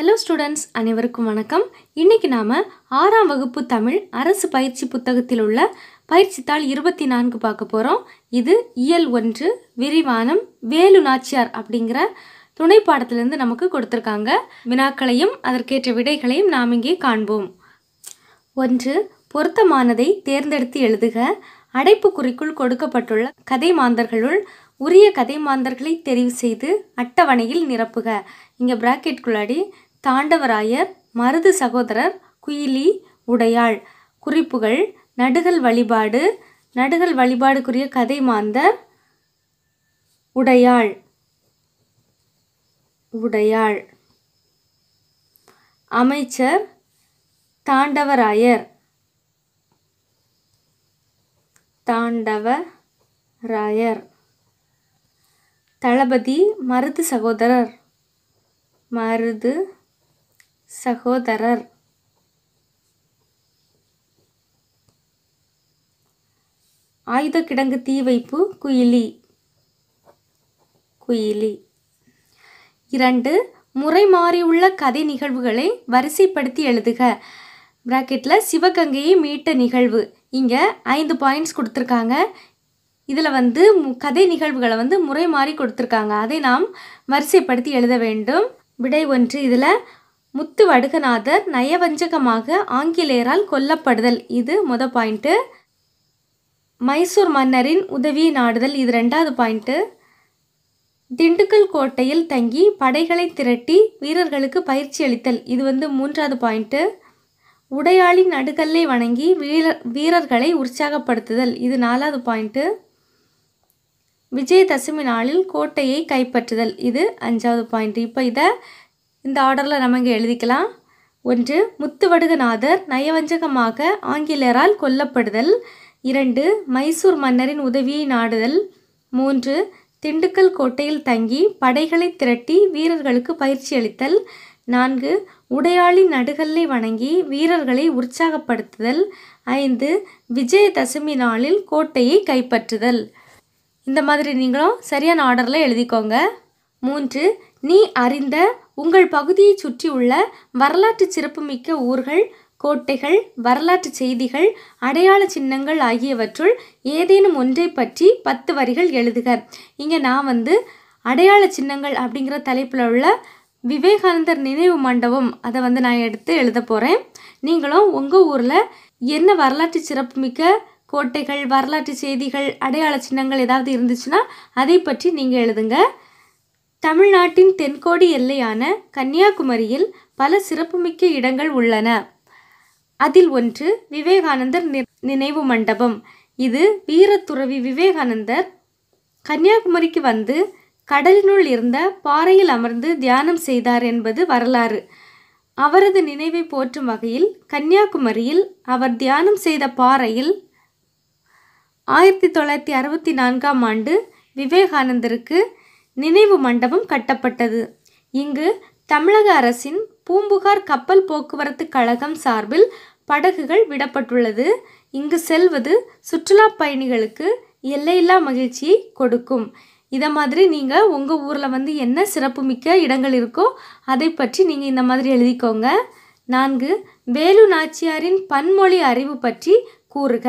hello students அனைவருக்கும் வணக்கம் இன்றைக்கி நாம் ஆறாம் வகுப்பு தமிழ் அரசு பயிற்சி புத்தகத்தில் உள்ள பயிற்சித்தாள் இருபத்தி நான்கு பார்க்க போகிறோம் இது இயல் ஒன்று விரிவானம் வேலு நாச்சியார் அப்படிங்கிற துணை பாடத்திலிருந்து நமக்கு கொடுத்துருக்காங்க வினாக்களையும் அதற்கேற்ற விடைகளையும் நாம் இங்கே காண்போம் ஒன்று பொருத்தமானதை தேர்ந்தெடுத்து எழுதுக அடைப்பு குறிக்குள் கொடுக்கப்பட்டுள்ள கதை மாந்தர்களுள் உரிய கதை மாந்தர்களை தெரிவு செய்து அட்டவணையில் நிரப்புக இங்கே ப்ராக்கெட்குள்ளாடி தாண்டவராயர் மருது சகோதரர் குயிலி உடையாள் குறிப்புகள் நடுகள் வழிபாடு நடுகள் வழிபாடுக்குரிய கதை மாந்தர் உடையாள் உடையாள் அமைச்சர் தாண்டவராயர் தாண்டவராயர் தளபதி மருது சகோதரர் மருது சகோதரர் ஆயுத கிடங்கு தீ வைப்பு குயிலி குயிலி இரண்டு முறை மாறியுள்ள கதை நிகழ்வுகளை வரிசைப்படுத்தி எழுதுக ப்ராக்கெட்டில் சிவகங்கையை மீட்ட நிகழ்வு இங்கே ஐந்து பாயிண்ட்ஸ் கொடுத்துருக்காங்க இதில் வந்து கதை நிகழ்வுகளை வந்து முறை மாறி கொடுத்துருக்காங்க அதை நாம் வரிசைப்படுத்தி எழுத வேண்டும் விடை ஒன்று இதில் முத்து வடுகநாதர் நயவஞ்சகமாக ஆங்கிலேயரால் கொல்லப்படுதல் இது முத பாயிண்ட்டு மைசூர் மன்னரின் உதவியை நாடுதல் இது ரெண்டாவது பாயிண்ட்டு திண்டுக்கல் கோட்டையில் தங்கி படைகளை திரட்டி வீரர்களுக்கு பயிற்சி அளித்தல் இது வந்து மூன்றாவது பாயிண்ட்டு உடையாளி நடுகல்லை வணங்கி வீரர் வீரர்களை உற்சாகப்படுத்துதல் இது நாலாவது பாயிண்ட்டு விஜயதசமி நாளில் கோட்டையை கைப்பற்றுதல் இது அஞ்சாவது பாயிண்ட் இப்போ இதை இந்த ஆர்டரில் நம்ம இங்கே எழுதிக்கலாம் ஒன்று முத்துவடுகநாதர் நயவஞ்சகமாக ஆங்கிலரால் கொல்லப்படுதல் இரண்டு மைசூர் மன்னரின் உதவியை நாடுதல் மூன்று திண்டுக்கல் கோட்டையில் தங்கி படைகளை திரட்டி வீரர்களுக்கு பயிற்சி அளித்தல் நான்கு உடையாளி நடுகல்லை வணங்கி வீரர்களை உற்சாகப்படுத்துதல் ஐந்து விஜயதசமி நாளில் கோட்டையை கைப்பற்றுதல் இந்த மாதிரி நீங்களும் சரியான ஆர்டரில் எழுதிக்கோங்க மூன்று நீ அறிந்த உங்கள் பகுதியை சுற்றியுள்ள வரலாற்று சிறப்புமிக்க ஊர்கள் கோட்டைகள் வரலாற்று செய்திகள் அடையாள சின்னங்கள் ஆகியவற்றுள் ஏதேனும் ஒன்றை பற்றி பத்து வரிகள் எழுதுக இங்கே நான் வந்து அடையாள சின்னங்கள் அப்படிங்கிற தலைப்பில் உள்ள விவேகானந்தர் நினைவு மண்டபம் அதை வந்து நான் எடுத்து எழுத போகிறேன் நீங்களும் உங்கள் ஊரில் என்ன வரலாற்று சிறப்புமிக்க கோட்டைகள் வரலாற்று செய்திகள் அடையாள சின்னங்கள் ஏதாவது இருந்துச்சுன்னா அதை பற்றி நீங்கள் எழுதுங்க தமிழ்நாட்டின் தென்கோடி எல்லையான கன்னியாகுமரியில் பல சிறப்புமிக்க இடங்கள் உள்ளன அதில் ஒன்று விவேகானந்தர் நினைவு மண்டபம் இது வீரத்துறவி விவேகானந்தர் கன்னியாகுமரிக்கு வந்து கடலினுள் இருந்த பாறையில் அமர்ந்து தியானம் செய்தார் என்பது வரலாறு அவரது நினைவை போற்றும் வகையில் கன்னியாகுமரியில் அவர் தியானம் செய்த பாறையில் ஆயிரத்தி தொள்ளாயிரத்தி அறுபத்தி நான்காம் ஆண்டு விவேகானந்தருக்கு நினைவு மண்டபம் கட்டப்பட்டது இங்கு தமிழக அரசின் பூம்புகார் கப்பல் போக்குவரத்து கழகம் சார்பில் படகுகள் விடப்பட்டுள்ளது இங்கு செல்வது சுற்றுலா பயணிகளுக்கு எல்லையில்லா மகிழ்ச்சியை கொடுக்கும் இதை மாதிரி நீங்கள் உங்கள் ஊரில் வந்து என்ன சிறப்புமிக்க இடங்கள் இருக்கோ அதை பற்றி நீங்கள் இந்த மாதிரி எழுதிக்கோங்க நான்கு வேலு நாச்சியாரின் பன்மொழி அறிவு பற்றி கூறுக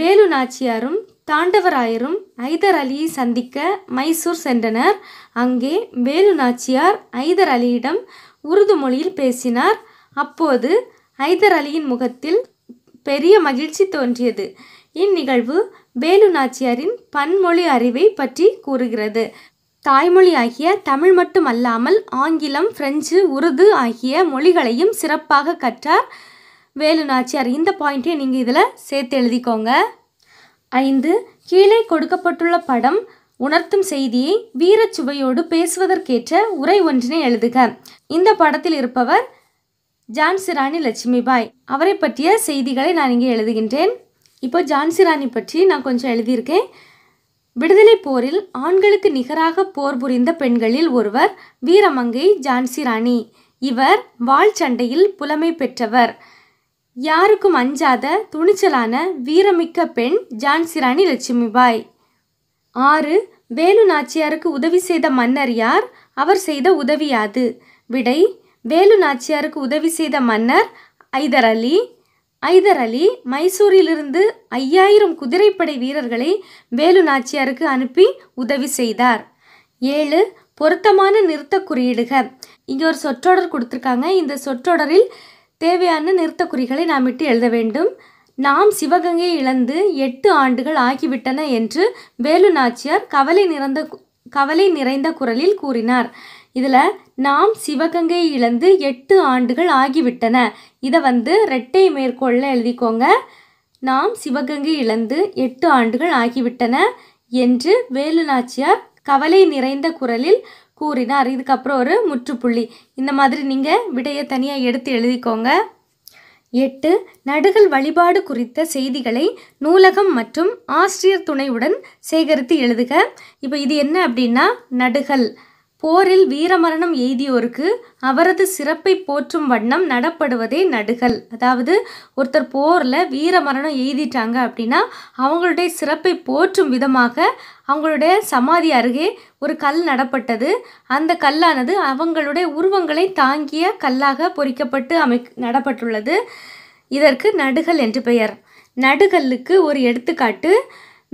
வேலு நாச்சியாரும் தாண்டவராயரும் ஐதர் அலியை சந்திக்க மைசூர் சென்றனர் அங்கே வேலு நாச்சியார் ஐதர் அலியிடம் உருது மொழியில் பேசினார் அப்போது ஐதர் அலியின் முகத்தில் பெரிய மகிழ்ச்சி தோன்றியது இந்நிகழ்வு வேலு நாச்சியாரின் பன்மொழி அறிவை பற்றி கூறுகிறது தாய்மொழி ஆகிய தமிழ் மட்டுமல்லாமல் ஆங்கிலம் பிரெஞ்சு உருது ஆகிய மொழிகளையும் சிறப்பாக கற்றார் வேலு நாச்சியார் இந்த பாயிண்ட்டை நீங்கள் இதில் சேர்த்து எழுதிக்கோங்க ஐந்து கீழே கொடுக்கப்பட்டுள்ள படம் உணர்த்தும் செய்தியை வீரச்சுவையோடு பேசுவதற்கேற்ற உரை ஒன்றினை எழுதுக இந்த படத்தில் இருப்பவர் ஜான்சி லட்சுமி லட்சுமிபாய் அவரை பற்றிய செய்திகளை நான் இங்கே எழுதுகின்றேன் இப்போ ராணி பற்றி நான் கொஞ்சம் எழுதியிருக்கேன் விடுதலை போரில் ஆண்களுக்கு நிகராக போர் புரிந்த பெண்களில் ஒருவர் வீரமங்கை ஜான்சி ராணி இவர் வாழ் சண்டையில் புலமை பெற்றவர் யாருக்கும் அஞ்சாத துணிச்சலான வீரமிக்க பெண் ஜான்சி ராணி லட்சுமிபாய் ஆறு வேலு நாச்சியாருக்கு உதவி செய்த மன்னர் யார் அவர் செய்த உதவியாது விடை வேலு நாச்சியாருக்கு உதவி செய்த மன்னர் ஐதர் அலி ஐதர் அலி மைசூரிலிருந்து ஐயாயிரம் குதிரைப்படை வீரர்களை வேலு நாச்சியாருக்கு அனுப்பி உதவி செய்தார் ஏழு பொருத்தமான நிறுத்த குறியீடுக இங்கே ஒரு சொற்றொடர் கொடுத்துருக்காங்க இந்த சொற்றொடரில் தேவையான நிறுத்தக்குறிகளை நாம் இட்டு எழுத வேண்டும் நாம் சிவகங்கையை இழந்து எட்டு ஆண்டுகள் ஆகிவிட்டன என்று வேலு நாச்சியார் கவலை நிறந்த கவலை நிறைந்த குரலில் கூறினார் இதில் நாம் சிவகங்கையை இழந்து எட்டு ஆண்டுகள் ஆகிவிட்டன இதை வந்து ரெட்டை மேற்கோளில் எழுதிக்கோங்க நாம் சிவகங்கை இழந்து எட்டு ஆண்டுகள் ஆகிவிட்டன என்று வேலு நாச்சியார் கவலை நிறைந்த குரலில் கூறினார் இதுக்கப்புறம் ஒரு முற்றுப்புள்ளி இந்த மாதிரி நீங்கள் விடையை தனியாக எடுத்து எழுதிக்கோங்க எட்டு நடுகள் வழிபாடு குறித்த செய்திகளை நூலகம் மற்றும் ஆசிரியர் துணையுடன் சேகரித்து எழுதுக இப்போ இது என்ன அப்படின்னா நடுகள் போரில் வீரமரணம் எய்தியோருக்கு அவரது சிறப்பை போற்றும் வண்ணம் நடப்படுவதே நடுகல் அதாவது ஒருத்தர் போரில் வீரமரணம் எய்திட்டாங்க அப்படின்னா அவங்களுடைய சிறப்பை போற்றும் விதமாக அவங்களுடைய சமாதி அருகே ஒரு கல் நடப்பட்டது அந்த கல்லானது அவங்களுடைய உருவங்களை தாங்கிய கல்லாக பொறிக்கப்பட்டு அமை நடப்பட்டுள்ளது இதற்கு நடுகல் என்று பெயர் நடுகல்லுக்கு ஒரு எடுத்துக்காட்டு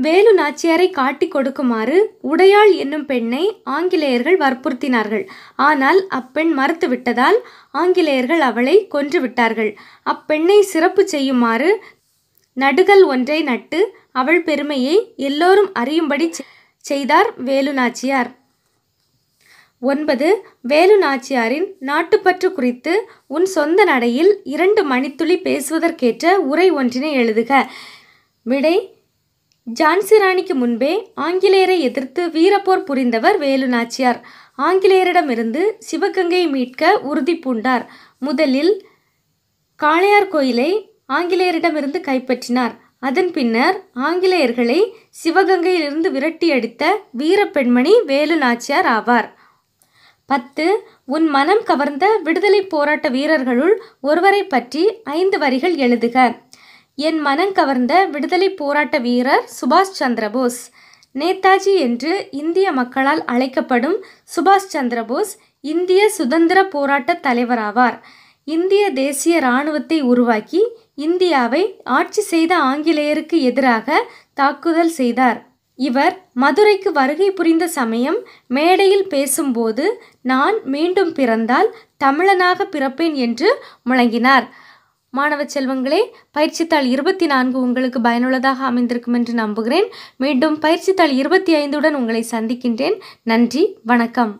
வேலு நாச்சியாரை காட்டி கொடுக்குமாறு உடையாள் என்னும் பெண்ணை ஆங்கிலேயர்கள் வற்புறுத்தினார்கள் ஆனால் அப்பெண் மறுத்துவிட்டதால் ஆங்கிலேயர்கள் அவளை கொன்று விட்டார்கள் அப்பெண்ணை சிறப்பு செய்யுமாறு நடுகல் ஒன்றை நட்டு அவள் பெருமையை எல்லோரும் அறியும்படி செய்தார் வேலு நாச்சியார் ஒன்பது வேலு நாச்சியாரின் நாட்டுப்பற்று குறித்து உன் சொந்த நடையில் இரண்டு மணித்துளி பேசுவதற்கேற்ற உரை ஒன்றினை எழுதுக விடை ஜான்சி ராணிக்கு முன்பே ஆங்கிலேயரை எதிர்த்து வீரப்போர் புரிந்தவர் வேலு நாச்சியார் ஆங்கிலேயரிடமிருந்து சிவகங்கையை மீட்க உறுதி பூண்டார் முதலில் காளையார் கோயிலை ஆங்கிலேயரிடமிருந்து கைப்பற்றினார் அதன் பின்னர் ஆங்கிலேயர்களை சிவகங்கையிலிருந்து விரட்டி அடித்த பெண்மணி வேலு நாச்சியார் ஆவார் பத்து உன் மனம் கவர்ந்த விடுதலை போராட்ட வீரர்களுள் ஒருவரை பற்றி ஐந்து வரிகள் எழுதுக என் மனம் கவர்ந்த விடுதலை போராட்ட வீரர் சுபாஷ் சந்திரபோஸ் நேதாஜி என்று இந்திய மக்களால் அழைக்கப்படும் சுபாஷ் சந்திரபோஸ் இந்திய சுதந்திர போராட்ட தலைவராவார் இந்திய தேசிய இராணுவத்தை உருவாக்கி இந்தியாவை ஆட்சி செய்த ஆங்கிலேயருக்கு எதிராக தாக்குதல் செய்தார் இவர் மதுரைக்கு வருகை புரிந்த சமயம் மேடையில் பேசும்போது நான் மீண்டும் பிறந்தால் தமிழனாக பிறப்பேன் என்று முழங்கினார் மாணவ செல்வங்களே பயிற்சித்தாள் இருபத்தி நான்கு உங்களுக்கு பயனுள்ளதாக அமைந்திருக்கும் என்று நம்புகிறேன் மீண்டும் பயிற்சித்தாள் இருபத்தி ஐந்துடன் உங்களை சந்திக்கின்றேன் நன்றி வணக்கம்